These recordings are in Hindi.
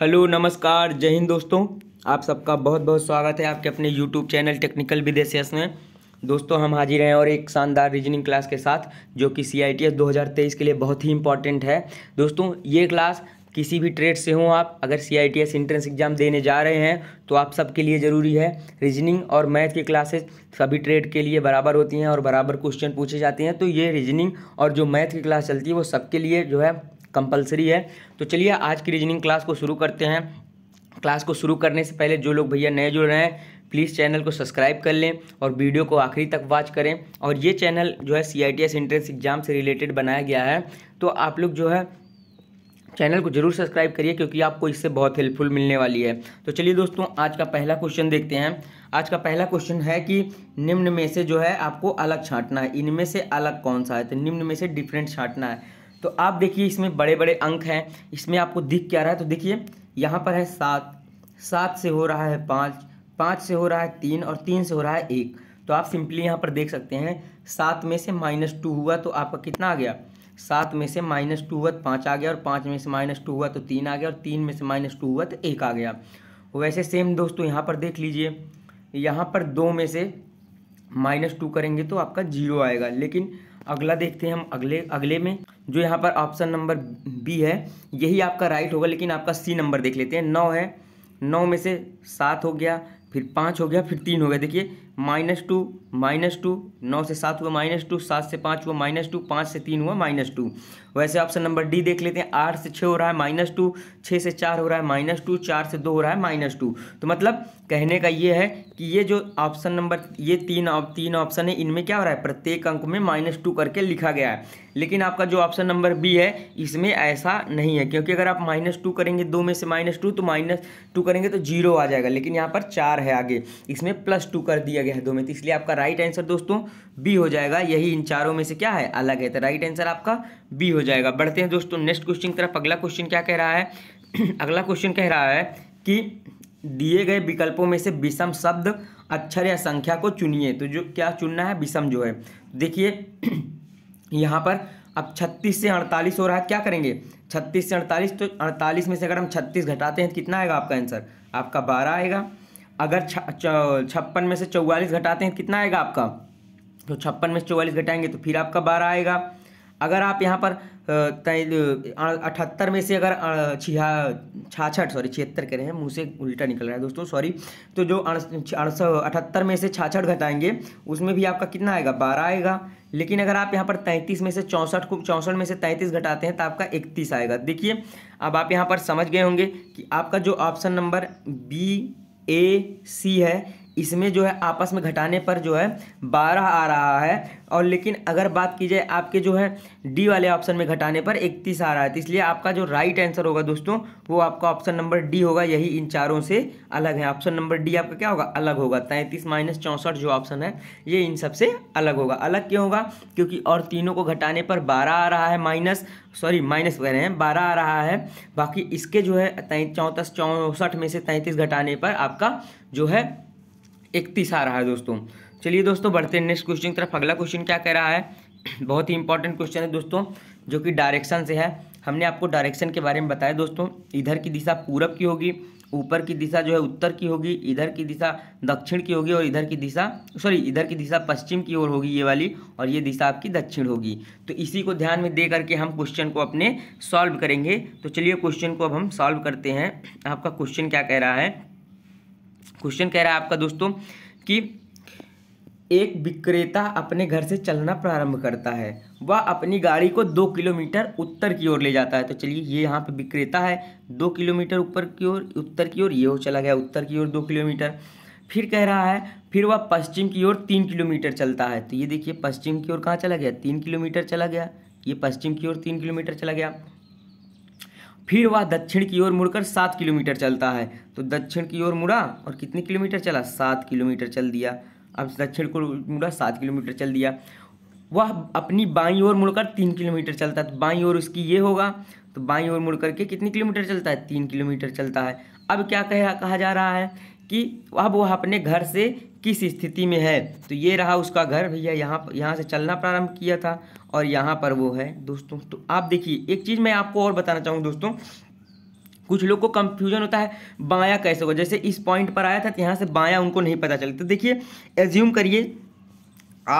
हेलो नमस्कार जय हिंद दोस्तों आप सबका बहुत बहुत स्वागत है आपके अपने यूट्यूब चैनल टेक्निकल विदेशियस में दोस्तों हम हाजिर हैं और एक शानदार रीजनिंग क्लास के साथ जो कि सी आई टी एस दो हज़ार तेईस के लिए बहुत ही इंपॉर्टेंट है दोस्तों ये क्लास किसी भी ट्रेड से हों आप अगर C I T S entrance exam देने जा रहे हैं तो आप सबके लिए ज़रूरी है रीजनिंग और मैथ की क्लासेस सभी ट्रेड के लिए बराबर होती हैं और बराबर क्वेश्चन पूछे जाते हैं तो ये रीजनिंग और जो मैथ की क्लास चलती है वो सबके लिए जो है कंपलसरी है तो चलिए आज की रीजनिंग क्लास को शुरू करते हैं क्लास को शुरू करने से पहले जो लोग भैया नए जुड़ रहे हैं प्लीज़ चैनल को सब्सक्राइब कर लें और वीडियो को आखिरी तक वॉच करें और ये चैनल जो है C I T S entrance exam से रिलेटेड बनाया गया है तो आप लोग जो है चैनल को जरूर सब्सक्राइब करिए क्योंकि आपको इससे बहुत हेल्पफुल मिलने वाली है तो चलिए दोस्तों आज का पहला क्वेश्चन देखते हैं आज का पहला क्वेश्चन है कि निम्न में से जो है आपको अलग छांटना है इनमें से अलग कौन सा है तो निम्न में से डिफरेंट छांटना है तो आप देखिए इसमें बड़े बड़े अंक हैं इसमें आपको दिख क्या रहा है तो देखिए यहाँ पर है सात सात से हो रहा है पाँच पाँच से हो रहा है तीन और तीन से हो रहा है एक तो आप सिंपली यहाँ पर देख सकते हैं सात में से माइनस टू हुआ तो आपका कितना आ गया सात में से माइनस टू हुआ तो पाँच आ गया और पाँच में से माइनस टू हुआ तो तीन आ गया और तीन में से माइनस टू हुआ तो एक आ गया वैसे सेम दोस्तों यहाँ पर देख लीजिए यहाँ पर दो में से माइनस टू करेंगे तो आपका जीरो आएगा लेकिन अगला देखते हैं हम अगले अगले में जो यहाँ पर ऑप्शन नंबर बी है यही आपका राइट होगा लेकिन आपका सी नंबर देख लेते हैं नौ है नौ में से सात हो गया फिर पाँच हो गया फिर तीन हो गया देखिए माइनस टू माइनस टू नौ से सात हुआ माइनस टू सात से पाँच हुआ माइनस टू पाँच से तीन हुआ माइनस टू वैसे ऑप्शन नंबर डी देख लेते हैं आठ से छः हो रहा है माइनस टू छः से चार हो रहा है माइनस टू चार से दो हो रहा है माइनस टू तो मतलब कहने का ये है कि ये जो ऑप्शन नंबर ये तीन तीन ऑप्शन है इनमें क्या हो रहा है प्रत्येक अंक में माइनस टू करके लिखा गया है लेकिन आपका जो ऑप्शन नंबर बी है इसमें ऐसा नहीं है क्योंकि अगर आप माइनस टू करेंगे दो में से माइनस टू तो माइनस टू करेंगे तो जीरो आ जाएगा लेकिन यहाँ पर चार है आगे इसमें प्लस टू कर दिया जगह है दो में तो इसलिए आपका राइट आंसर दोस्तों बी हो जाएगा यही इन चारों में से क्या है अलग है तो राइट आंसर आपका बी हो जाएगा बढ़ते हैं दोस्तों नेक्स्ट क्वेश्चन की तरफ अगला क्वेश्चन क्या कह रहा है अगला क्वेश्चन कह रहा है कि दिए गए विकल्पों में से विषम शब्द अक्षर या संख्या को चुनिए तो जो क्या चुनना है विषम जो है देखिए यहाँ पर अब 36 से 48 हो रहा है क्या करेंगे 36 से 48 तो 48 में से अगर हम 36 घटाते हैं तो कितना आएगा आपका आंसर आपका 12 आएगा अगर छप्पन में से चौवालीस घटाते हैं तो कितना आएगा आपका तो छप्पन में से चौवालीस घटाएंगे तो फिर आपका बारह आएगा अगर आप यहाँ पर अठहत्तर में से अगर छिया छाछठ सॉरी छिहत्तर कह रहे हैं मुँह से उल्टा निकल रहा है दोस्तों सॉरी तो जो अठहत्तर में से छाछठ घटाएंगे उसमें भी आपका कितना आएगा बारह आएगा लेकिन अगर आप यहाँ पर तैंतीस में से चौंसठ को चौंसठ में से तैंतीस घटाते हैं तो आपका इकतीस आएगा देखिए अब आप यहाँ पर समझ गए होंगे कि आपका जो option number B A C है इसमें जो है आपस में घटाने पर जो है बारह आ रहा है और लेकिन अगर बात की जाए आपके जो है डी वाले ऑप्शन में घटाने पर इकतीस आ रहा है तो इसलिए आपका जो राइट आंसर होगा दोस्तों वो आपका ऑप्शन नंबर डी होगा यही इन चारों से अलग है ऑप्शन नंबर डी आपका क्या होगा अलग होगा तैंतीस माइनस चौंसठ जो ऑप्शन है ये इन सबसे अलग होगा अलग क्यों होगा क्योंकि और तीनों को घटाने पर बारह आ रहा है माइनस सॉरी माइनस कह रहे हैं बारह आ रहा है बाकी इसके जो है चौंतीस चौंसठ में से तैंतीस घटाने पर आपका जो है इकतीस आ रहा है दोस्तों चलिए दोस्तों बढ़ते हैं नेक्स्ट क्वेश्चन की तरफ अगला क्वेश्चन क्या कह रहा है बहुत ही इंपॉर्टेंट क्वेश्चन है दोस्तों जो कि डायरेक्शन से है हमने आपको डायरेक्शन के बारे में बताया दोस्तों इधर की दिशा पूरब की होगी ऊपर की दिशा जो है उत्तर की होगी इधर की दिशा दक्षिण की होगी और इधर की दिशा सॉरी इधर की दिशा पश्चिम की ओर होगी ये वाली और ये दिशा आपकी दक्षिण होगी तो इसी को ध्यान में दे करके हम क्वेश्चन को अपने सॉल्व करेंगे तो चलिए क्वेश्चन को अब हम सॉल्व करते हैं आपका क्वेश्चन क्या कह रहा है क्वेश्चन कह रहा है आपका दोस्तों कि एक विक्रेता अपने घर से चलना प्रारंभ करता है वह अपनी गाड़ी को दो किलोमीटर उत्तर की ओर ले जाता है तो चलिए ये यहाँ पे विक्रेता है दो किलोमीटर ऊपर की ओर उत्तर की ओर ये हो चला गया उत्तर की ओर दो किलोमीटर फिर कह रहा है फिर वह पश्चिम की ओर तीन किलोमीटर चलता है तो ये देखिए पश्चिम की ओर कहाँ चला गया तीन किलोमीटर चला गया ये पश्चिम की ओर तीन किलोमीटर चला गया फिर वह दक्षिण की ओर मुड़कर सात किलोमीटर चलता है तो दक्षिण की ओर मुड़ा और कितने किलोमीटर चला सात किलोमीटर चल दिया अब दक्षिण को मुड़ा सात किलोमीटर चल दिया वह अपनी बाई ओर मुड़कर तीन किलोमीटर चलता है तो बाई ओर उसकी ये होगा तो बाई ओर मुड़ करके कितने किलोमीटर चलता है तीन किलोमीटर चलता है अब क्या कह कहा जा रहा है कि अब वह अपने घर से किस स्थिति में है तो ये रहा उसका घर भैया यहाँ यहाँ से चलना प्रारंभ किया था और यहाँ पर वो है दोस्तों तो आप देखिए एक चीज़ मैं आपको और बताना चाहूँगा दोस्तों कुछ लोग को कंफ्यूजन होता है बाया कैसे होगा जैसे इस पॉइंट पर आया था तो यहाँ से बाया उनको नहीं पता चलता देखिए एज्यूम करिए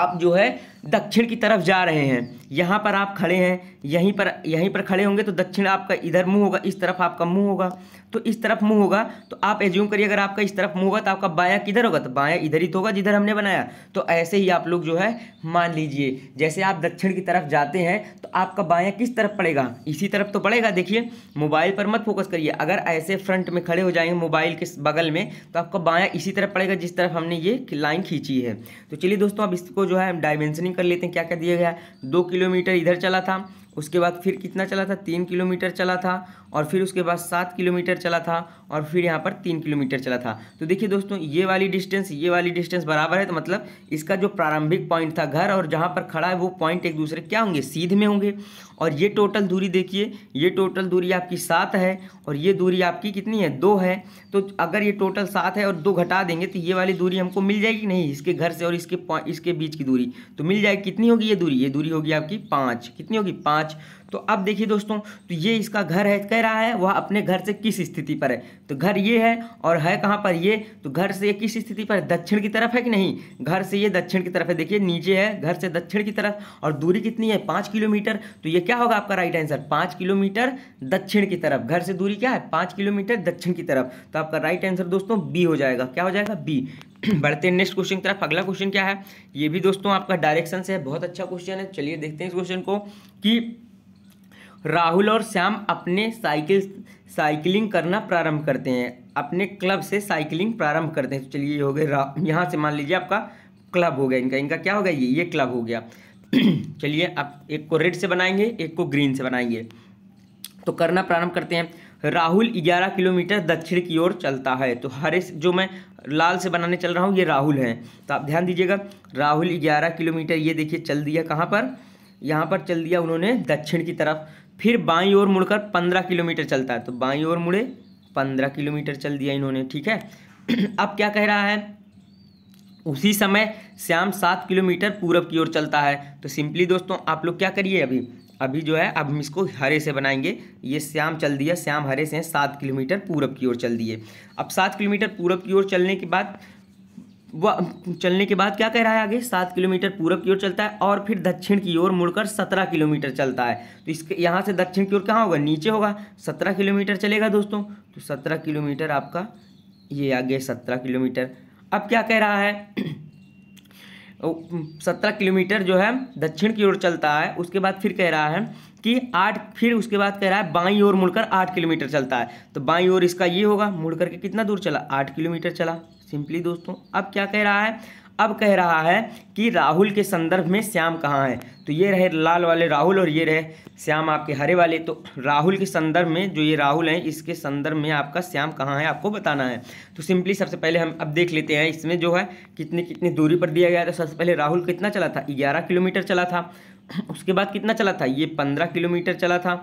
आप जो है दक्षिण की तरफ जा रहे हैं यहाँ पर आप खड़े हैं यहीं पर यहीं पर खड़े होंगे तो दक्षिण आपका इधर मुंह होगा इस तरफ आपका मुंह होगा तो इस तरफ मुंह होगा तो आप एज्यूम करिए अगर आपका इस तरफ मुंह होगा तो आपका बाया किधर होगा तो बाया इधर ही तो होगा जिधर हमने बनाया तो ऐसे ही आप लोग जो है मान लीजिए जैसे आप दक्षिण की तरफ जाते हैं तो आपका बाया किस तरफ पड़ेगा इसी तरफ तो पड़ेगा देखिए मोबाइल पर मत फोकस करिए अगर ऐसे फ्रंट में खड़े हो जाएंगे मोबाइल के बगल में तो आपका बाया इसी तरफ पड़ेगा जिस तरफ हमने ये लाइन खींची है तो चलिए दोस्तों अब इसको जो है हम डायमेंशनिंग कर लेते हैं क्या क्या दिया गया है दो किलोमीटर इधर चला था उसके बाद फिर कितना चला था तीन किलोमीटर चला था और फिर उसके बाद सात किलोमीटर चला था और फिर यहाँ पर तीन किलोमीटर चला था तो देखिए दोस्तों ये वाली डिस्टेंस ये वाली डिस्टेंस बराबर है तो मतलब इसका जो प्रारंभिक पॉइंट था घर और जहाँ पर खड़ा है वो पॉइंट एक दूसरे क्या होंगे सीध में होंगे और ये टोटल दूरी देखिए ये टोटल दूरी आपकी सात है और ये दूरी आपकी कितनी है दो है तो अगर ये टोटल सात है और दो घटा देंगे तो ये वाली दूरी हमको मिल जाएगी नहीं इसके घर से और इसके इसके बीच की दूरी तो मिल जाएगी कितनी होगी ये दूरी ये दूरी होगी आपकी पाँच कितनी होगी पाँच तो अब देखिए दोस्तों तो ये इसका घर है कह रहा है वह अपने घर से किस स्थिति पर है तो घर ये है और है कहाँ पर ये तो घर से ये किस स्थिति पर दक्षिण की तरफ है कि नहीं घर से ये दक्षिण की तरफ है देखिए नीचे है घर से दक्षिण की तरफ और दूरी कितनी है पाँच किलोमीटर तो ये क्या होगा आपका राइट आंसर पाँच किलोमीटर दक्षिण की तरफ घर से दूरी क्या है पाँच किलोमीटर दक्षिण की तरफ तो आपका राइट आंसर दोस्तों बी हो जाएगा क्या हो जाएगा बी बढ़ते हैं नेक्स्ट क्वेश्चन की तरफ अगला क्वेश्चन क्या है ये भी दोस्तों आपका डायरेक्शन से है बहुत अच्छा क्वेश्चन है चलिए देखते हैं इस क्वेश्चन को कि राहुल और श्याम अपने साइकिल साइकिलिंग करना प्रारंभ करते हैं अपने क्लब से साइकिलिंग प्रारंभ करते हैं तो चलिए ये हो गए यहाँ से मान लीजिए आपका क्लब हो गया इनका इनका क्या हो गया ये ये क्लब हो गया चलिए आप एक को रेड से बनाएंगे एक को ग्रीन से बनाएंगे तो करना प्रारंभ करते हैं राहुल 11 किलोमीटर दक्षिण की ओर चलता है तो हरे जो मैं लाल से बनाने चल रहा हूँ ये राहुल हैं तो आप ध्यान दीजिएगा राहुल 11 किलोमीटर ये देखिए चल दिया कहाँ पर यहाँ पर चल दिया उन्होंने दक्षिण की तरफ फिर बाई ओर मुड़कर पंद्रह किलोमीटर चलता है तो बाई ओर मुड़े पंद्रह किलोमीटर चल दिया इन्होंने ठीक है अब क्या कह रहा है उसी समय श्याम सात किलोमीटर पूरब की ओर चलता है तो सिंपली दोस्तों आप लोग क्या करिए अभी अभी जो है अब हम इसको हरे से बनाएंगे ये श्याम चल दिया श्याम हरे से सात किलोमीटर पूरब की ओर चल दिए अब सात किलोमीटर पूरब की ओर चलने के बाद वह चलने के बाद क्या कह रहा है आगे सात किलोमीटर पूरब की ओर चलता है और फिर दक्षिण की ओर मुड़कर सत्रह किलोमीटर चलता है तो इसके यहाँ से दक्षिण की ओर कहाँ होगा नीचे होगा सत्रह किलोमीटर चलेगा दोस्तों तो सत्रह किलोमीटर आपका ये आगे सत्रह किलोमीटर अब क्या कह रहा है सत्रह किलोमीटर जो है दक्षिण की ओर चलता है उसके बाद फिर कह रहा है कि आठ फिर उसके बाद कह रहा है बाई ओर मुड़कर आठ किलोमीटर चलता है तो बाई ओर इसका ये होगा मुड़कर के कितना दूर चला आठ किलोमीटर चला सिंपली दोस्तों अब क्या कह रहा है अब कह रहा है कि राहुल के संदर्भ में श्याम कहाँ है तो ये रहे लाल वाले राहुल और ये रहे श्याम आपके हरे वाले तो राहुल के संदर्भ में जो ये राहुल हैं इसके संदर्भ में आपका श्याम कहाँ है आपको बताना है तो सिंपली सबसे पहले हम अब देख लेते हैं इसमें जो है कितनी कितनी दूरी पर दिया गया था सबसे पहले राहुल कितना चला था ग्यारह किलोमीटर चला था उसके बाद कितना चला था ये पंद्रह किलोमीटर चला था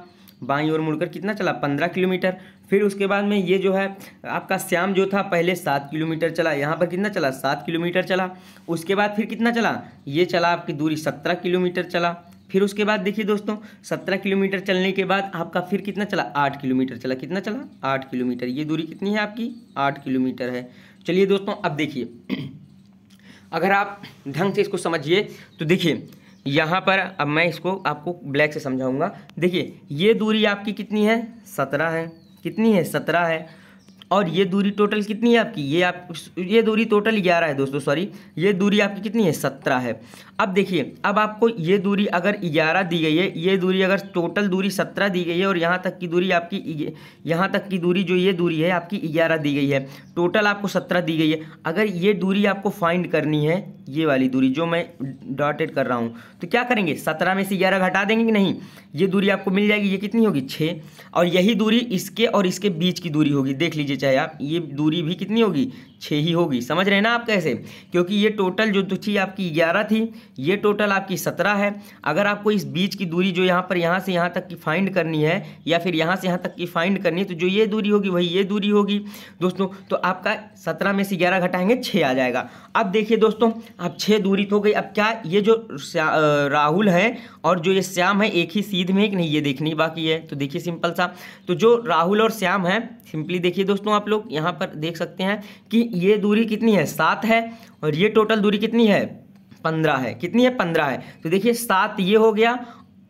बाई ओर मुड़कर कितना चला पंद्रह किलोमीटर फिर उसके बाद में ये जो है आपका श्याम जो था पहले सात किलोमीटर चला यहाँ पर कितना चला सात किलोमीटर चला उसके बाद फिर कितना चला ये चला आपकी दूरी सत्रह किलोमीटर चला फिर उसके बाद देखिए दोस्तों सत्रह किलोमीटर चलने के बाद आपका फिर कितना चला आठ किलोमीटर चला कितना चला आठ किलोमीटर ये दूरी कितनी है आपकी आठ किलोमीटर है चलिए दोस्तों अब देखिए अगर आप ढंग से इसको समझिए तो देखिए यहाँ पर अब मैं इसको आपको ब्लैक से समझाऊंगा देखिए ये दूरी आपकी कितनी है सत्रह है कितनी है सत्रह है और ये दूरी टोटल कितनी है आपकी ये आप ये दूरी टोटल ग्यारह है दोस्तों सॉरी ये दूरी आपकी कितनी है सत्रह है अब देखिए अब आपको ये दूरी अगर ग्यारह दी गई है ये दूरी अगर टोटल दूरी सत्रह दी गई है और यहाँ तक की दूरी आपकी यहाँ तक की दूरी जो ये दूरी है आपकी ग्यारह दी गई है टोटल आपको सत्रह दी गई है अगर ये दूरी आपको फाइंड करनी है ये वाली दूरी जो मैं डॉटेड कर रहा हूँ तो क्या करेंगे सत्रह में से ग्यारह घटा देंगे कि नहीं ये दूरी आपको मिल जाएगी ये कितनी होगी छः और यही दूरी इसके और इसके बीच की दूरी होगी देख लीजिए खिंचाया आप ये दूरी भी कितनी होगी छः ही होगी समझ रहे हैं ना आप कैसे क्योंकि ये टोटल जो तो थी आपकी ग्यारह थी ये टोटल आपकी सत्रह है अगर आपको इस बीच की दूरी जो यहाँ पर यहाँ से यहाँ तक की फाइंड करनी है या फिर यहाँ से यहाँ तक की फाइंड करनी है तो जो ये दूरी होगी वही ये दूरी होगी दोस्तों तो आपका सत्रह में से ग्यारह घटाएंगे छः आ जाएगा अब देखिए दोस्तों अब छः दूरी तो गई अब क्या ये जो राहुल है और जो ये श्याम है एक ही सीध में कि नहीं ये देखनी बाकी है तो देखिए सिंपल सा तो जो राहुल और श्याम है सिंपली देखिए दोस्तों आप लोग यहाँ पर देख सकते हैं कि ये दूरी कितनी है सात है और ये टोटल दूरी कितनी है पंद्रह है कितनी है पंद्रह है तो देखिए सात ये हो गया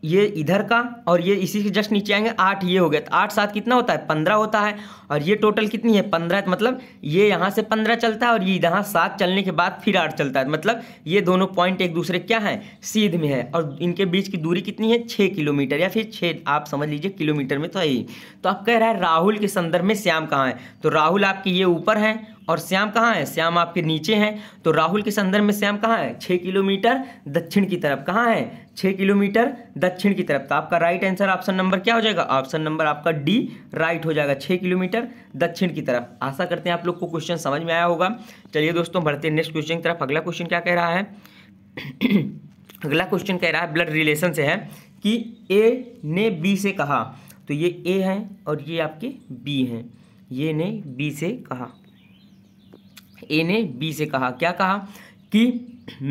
ये इधर का और ये इसी के जस्ट नीचे आएंगे आठ ये हो गया तो आठ सात कितना होता है पंद्रह होता है और ये टोटल कितनी है पंद्रह तो मतलब ये यहाँ से पंद्रह चलता है और ये यहाँ सात चलने के बाद फिर आठ चलता है तो मतलब ये दोनों पॉइंट एक दूसरे क्या हैं सीध में है और इनके बीच की दूरी कितनी है छः किलोमीटर या फिर छः आप समझ लीजिए किलोमीटर में तो है ही तो आप कह रहा है राहुल के संदर्भ में श्याम कहाँ है तो राहुल आपके ये ऊपर हैं और श्याम कहाँ है श्याम आपके नीचे हैं तो राहुल के संदर्भ में श्याम कहाँ है छः किलोमीटर दक्षिण की तरफ कहाँ है छः किलोमीटर दक्षिण की तरफ तो आपका राइट आंसर ऑप्शन नंबर क्या हो जाएगा ऑप्शन नंबर आपका डी राइट हो जाएगा छः किलोमीटर दक्षिण की तरफ आशा करते हैं आप लोग को क्वेश्चन समझ में आया होगा चलिए दोस्तों बढ़ते हैं नेक्स्ट क्वेश्चन की तरफ अगला क्वेश्चन क्या कह रहा है अगला क्वेश्चन कह रहा है ब्लड रिलेशन से है कि ए ने बी से कहा तो ये ए हैं और ये आपके बी हैं ये ने बी से कहा ए ने बी से कहा क्या कहा कि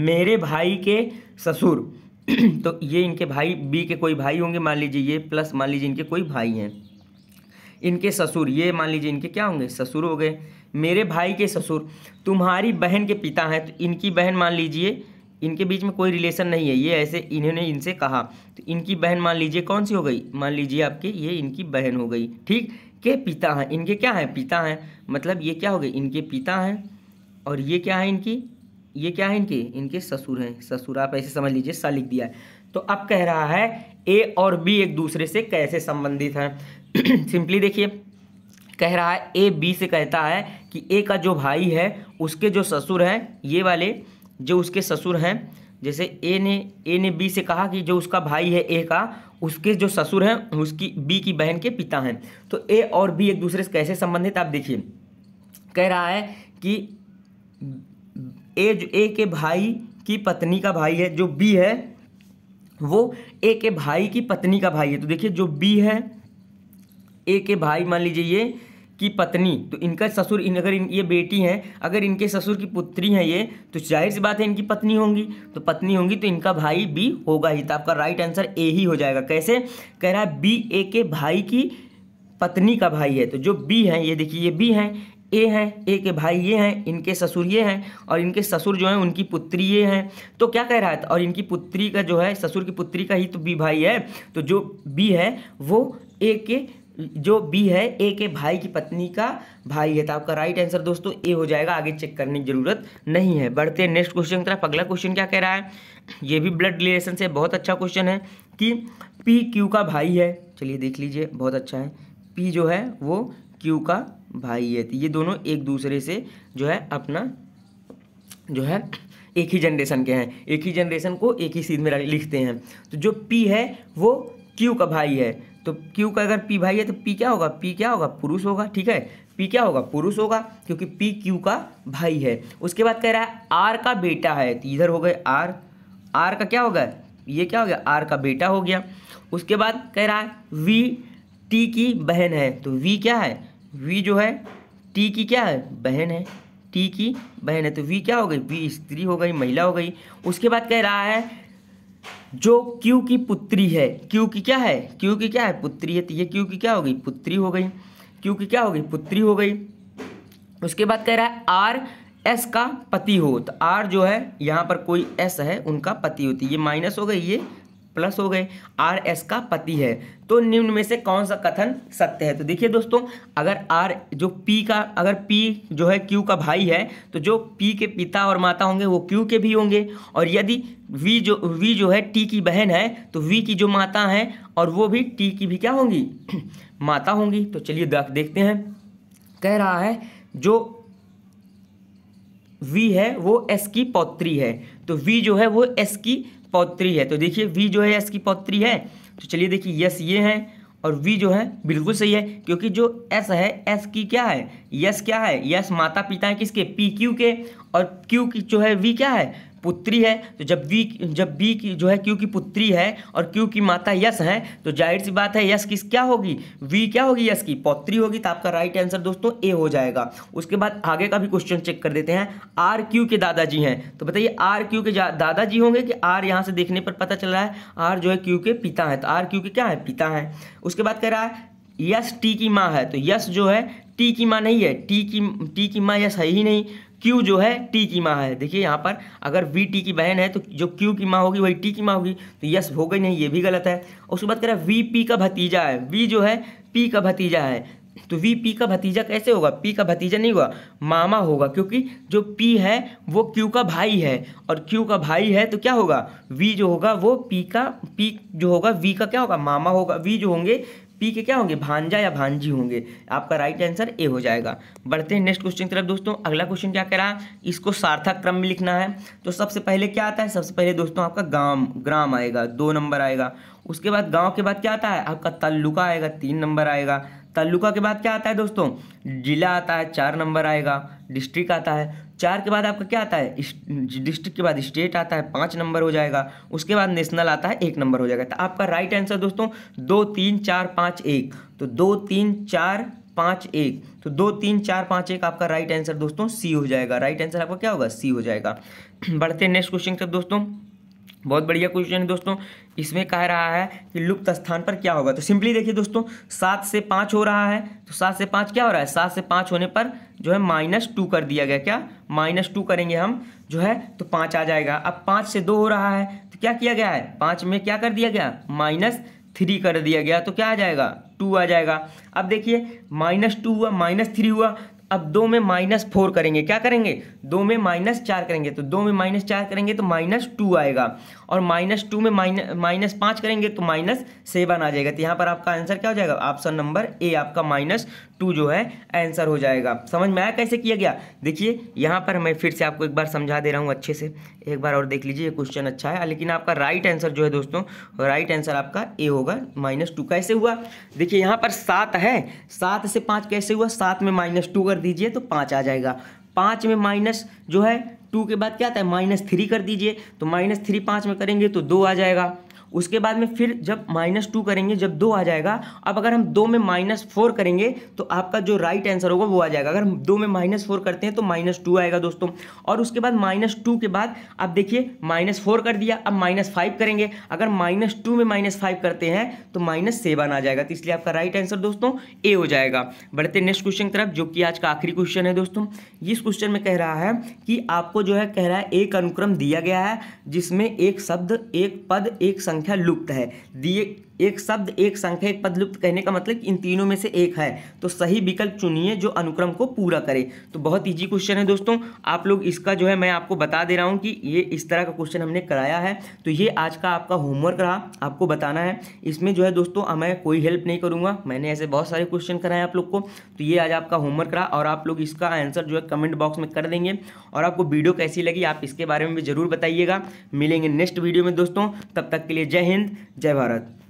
मेरे भाई के ससुर तो ये इनके भाई बी के कोई भाई होंगे मान लीजिए ये प्लस मान लीजिए इनके कोई भाई हैं इनके ससुर ये मान लीजिए इनके क्या होंगे ससुर हो गए मेरे भाई के ससुर तुम्हारी बहन के पिता हैं तो इनकी बहन मान लीजिए इनके बीच में कोई रिलेशन नहीं है ये ऐसे इन्होंने इनसे कहा तो इनकी बहन मान लीजिए कौन सी हो गई मान लीजिए आपके ये इनकी बहन हो गई ठीक के पिता हैं इनके क्या हैं पिता हैं मतलब ये क्या हो गए इनके पिता हैं और ये क्या है इनकी ये क्या है इनके इनके ससुर हैं ससुर आप ऐसे समझ लीजिए सा लिख दिया है तो अब कह रहा है ए और बी एक दूसरे से कैसे संबंधित हैं सिंपली देखिए कह रहा है ए बी से कहता है कि ए का जो भाई है उसके जो ससुर हैं ये वाले जो उसके ससुर हैं जैसे ए ने ए ने बी से कहा कि जो उसका भाई है ए का उसके जो ससुर हैं उसकी बी की बहन के पिता हैं तो ए और बी एक दूसरे से कैसे संबंधित आप देखिए कह रहा है कि ए जो ए के भाई की पत्नी का भाई है जो बी है वो ए के भाई की पत्नी का भाई है तो देखिए जो बी है ए के भाई मान लीजिए ये की पत्नी तो इनका ससुर इन अगर इन ये बेटी हैं अगर इनके ससुर की पुत्री हैं ये तो जाहिर सी बात है इनकी पत्नी होंगी तो पत्नी होंगी तो इनका भाई बी होगा ही तो आपका राइट आंसर ए ही हो जाएगा कैसे कह रहा है बी ए के भाई की पत्नी का भाई है तो जो बी हैं ये देखिए ये बी हैं ए हैं ए के भाई ये हैं इनके ससुर ये हैं और इनके ससुर जो हैं उनकी पुत्री ये हैं तो क्या कह रहा है और इनकी पुत्री का जो है ससुर की पुत्री का ही तो बी भाई है तो जो बी है वो ए के जो बी है ए के भाई की पत्नी का भाई है तो आपका राइट आंसर दोस्तों ए हो जाएगा आगे चेक करने की जरूरत नहीं है बढ़ते हैं नेक्स्ट क्वेश्चन की तरफ अगला क्वेश्चन क्या कह रहा है ये भी ब्लड रिलेशन से बहुत अच्छा क्वेश्चन है कि पी क्यू का भाई है चलिए देख लीजिए बहुत अच्छा है पी जो है वो क्यू का भाइयत ये दोनों एक दूसरे से जो है अपना जो है एक ही जनरेशन के हैं एक ही जनरेशन को एक ही सीध में लिखते हैं तो जो पी है वो क्यू का भाई है तो क्यू का अगर पी भाई है तो पी क्या होगा पी क्या होगा पुरुष होगा ठीक है पी क्या होगा पुरुष होगा क्योंकि पी क्यू का भाई है उसके बाद कह रहा है आर का बेटा है तो इधर हो गए आर आर का क्या होगा ये क्या हो गया आर का बेटा हो गया उसके बाद कह रहा है वी टी की बहन है तो वी क्या है वी जो है टी की क्या है बहन है टी की बहन है तो वी क्या हो गई वी स्त्री हो गई महिला हो गई उसके बाद कह रहा है जो क्यू की पुत्री है क्यू की क्या है क्यू की क्या है पुत्री है तो ये क्यू की क्या हो गई पुत्री हो गई क्यू की क्या हो गई पुत्री हो गई उसके बाद कह रहा है आर एस का पति हो तो आर जो है यहाँ पर कोई एस है उनका पति होती तो है ये माइनस हो गई ये प्लस हो गए आर एस का पति है तो निम्न में से कौन सा कथन सत्य है तो देखिए दोस्तों अगर आर जो पी का अगर पी जो है क्यू का भाई है तो जो पी के पिता और माता होंगे वो क्यू के भी होंगे और यदि वी जो वी जो है टी की बहन है तो वी की जो माता है और वो भी टी की भी क्या होंगी माता होंगी तो चलिए देखते हैं कह रहा है जो वी है वो एस की पौत्री है तो वी जो है वो एस की पौत्री है तो देखिए वी जो है यस की पौत्री है तो चलिए देखिए यस ये है और वी जो है बिल्कुल सही है क्योंकि जो एस है एस की क्या है यस क्या है यस माता पिता है किसके पी क्यू के और क्यू की जो है वी क्या है पुत्री है तो जब वी जब बी की जो है क्यू की पुत्री है और क्यू की माता यस है तो जाहिर सी बात है यस किस क्या होगी वी क्या होगी यस की पौत्री होगी तो आपका राइट आंसर दोस्तों ए हो जाएगा उसके बाद आगे का भी क्वेश्चन चेक कर देते हैं आर क्यू के दादाजी हैं तो बताइए आर क्यू के दादाजी होंगे कि आर यहाँ से देखने पर पता चल रहा है आर जो है क्यू के पिता है तो आर क्यू के क्या है पिता है उसके बाद कह रहा है यस टी की माँ है तो यस जो है टी की माँ नहीं है टी की टी की माँ यस है ही नहीं क्यू जो है टी की माँ है देखिए यहाँ पर अगर वी टी की बहन है तो जो क्यू की माँ होगी वही टी की माँ होगी तो यस हो गई नहीं ये भी गलत है उसके बाद कह रहा है वी पी का भतीजा है वी जो है पी का भतीजा है तो वी पी का भतीजा कैसे होगा पी का भतीजा नहीं होगा मामा होगा क्योंकि जो पी है वो क्यू का भाई है और क्यू का भाई है तो क्या होगा वी जो होगा वो पी का पी जो होगा वी का क्या होगा मामा होगा वी जो होंगे पी के क्या होंगे भांजा या भांजी होंगे आपका राइट आंसर ए हो जाएगा बढ़ते हैं नेक्स्ट क्वेश्चन की तरफ दोस्तों अगला क्वेश्चन क्या कह रहा है इसको सार्थक क्रम में लिखना है तो सबसे पहले क्या आता है सबसे पहले दोस्तों आपका गांव ग्राम आएगा दो नंबर आएगा उसके बाद गाँव के बाद क्या आता है आपका तल्लुका आएगा तीन नंबर आएगा तालुका के बाद क्या आता है दोस्तों जिला आता है चार नंबर आएगा डिस्ट्रिक्ट आता है चार के बाद आपका क्या आता है डिस्ट्रिक्ट के बाद स्टेट आता है पाँच नंबर हो जाएगा उसके बाद नेशनल आता है एक नंबर हो जाएगा तो आपका राइट आंसर दोस्तों दो तीन चार पाँच एक तो दो तीन चार पाँच एक तो दो तीन चार पाँच एक आपका राइट आंसर दोस्तों सी हो जाएगा राइट आंसर आपका क्या होगा सी हो जाएगा बढ़ते नेक्स्ट क्वेश्चन तक दोस्तों बहुत बढ़िया क्वेश्चन है दोस्तों इसमें कह रहा है कि लुप्त स्थान पर क्या होगा तो सिंपली देखिए दोस्तों सात से पाँच हो रहा है तो सात से पाँच क्या हो रहा है सात से पाँच होने पर जो है माइनस टू कर दिया गया क्या माइनस टू करेंगे हम जो है तो पाँच आ जाएगा अब पाँच से दो हो रहा है तो क्या किया गया है पाँच में क्या कर दिया गया माइनस थ्री कर दिया गया तो क्या आ जाएगा टू आ जाएगा अब देखिए माइनस टू हुआ माइनस थ्री हुआ अब दो में माइनस फोर करेंगे क्या करेंगे दो में माइनस चार करेंगे तो दो में माइनस चार करेंगे तो माइनस टू आएगा और माइनस टू में माइनस पाँच करेंगे तो माइनस सेवन आ जाएगा तो यहाँ पर आपका आंसर क्या हो जाएगा ऑप्शन नंबर ए आपका माइनस टू जो है आंसर हो जाएगा समझ में आया कैसे किया गया देखिए यहाँ पर मैं फिर से आपको एक बार समझा दे रहा हूँ अच्छे से एक बार और देख लीजिए ये क्वेश्चन अच्छा है लेकिन आपका राइट आंसर जो है दोस्तों राइट आंसर आपका ए होगा माइनस टू कैसे हुआ देखिए यहाँ पर सात है सात से पाँच कैसे हुआ सात में माइनस टू कर दीजिए तो पाँच आ जाएगा पाँच में माइनस जो है टू के बाद क्या आता है माइनस थ्री कर दीजिए तो माइनस थ्री पाँच में करेंगे तो दो आ जाएगा उसके बाद में फिर जब माइनस टू करेंगे जब दो आ जाएगा अब अगर हम दो में माइनस फोर करेंगे तो आपका जो राइट आंसर होगा वो आ जाएगा अगर हम दो में माइनस फोर करते हैं तो माइनस टू आएगा दोस्तों और उसके बाद माइनस टू के बाद आप देखिए माइनस फोर कर दिया अब माइनस फाइव करेंगे अगर माइनस टू में माइनस फाइव करते हैं तो माइनस सेवन आ जाएगा तो इसलिए आपका राइट आंसर दोस्तों ए हो जाएगा बढ़ते नेक्स्ट क्वेश्चन की तरफ जो कि आज का आखिरी क्वेश्चन है दोस्तों इस क्वेश्चन में कह रहा है कि आपको जो है कह रहा है एक अनुक्रम दिया गया है जिसमें एक शब्द एक पद एक संख्या संख्या लुप्त है दिए एक शब्द एक संख्या एक पद लुप्त कहने का मतलब इन तीनों में से एक है तो सही विकल्प चुनिए जो अनुक्रम को पूरा करे तो बहुत ईजी क्वेश्चन है दोस्तों आप लोग इसका जो है मैं आपको बता दे रहा हूँ कि ये इस तरह का क्वेश्चन हमने कराया है तो ये आज का आपका होमवर्क रहा आपको बताना है इसमें जो है दोस्तों मैं कोई हेल्प नहीं करूँगा मैंने ऐसे बहुत सारे क्वेश्चन कराए आप लोग को तो ये आज आपका होमवर्क रहा और आप लोग इसका आंसर जो है कमेंट बॉक्स में कर देंगे और आपको वीडियो कैसी लगी आप इसके बारे में भी ज़रूर बताइएगा मिलेंगे नेक्स्ट वीडियो में दोस्तों तब तक के लिए जय हिंद जय भारत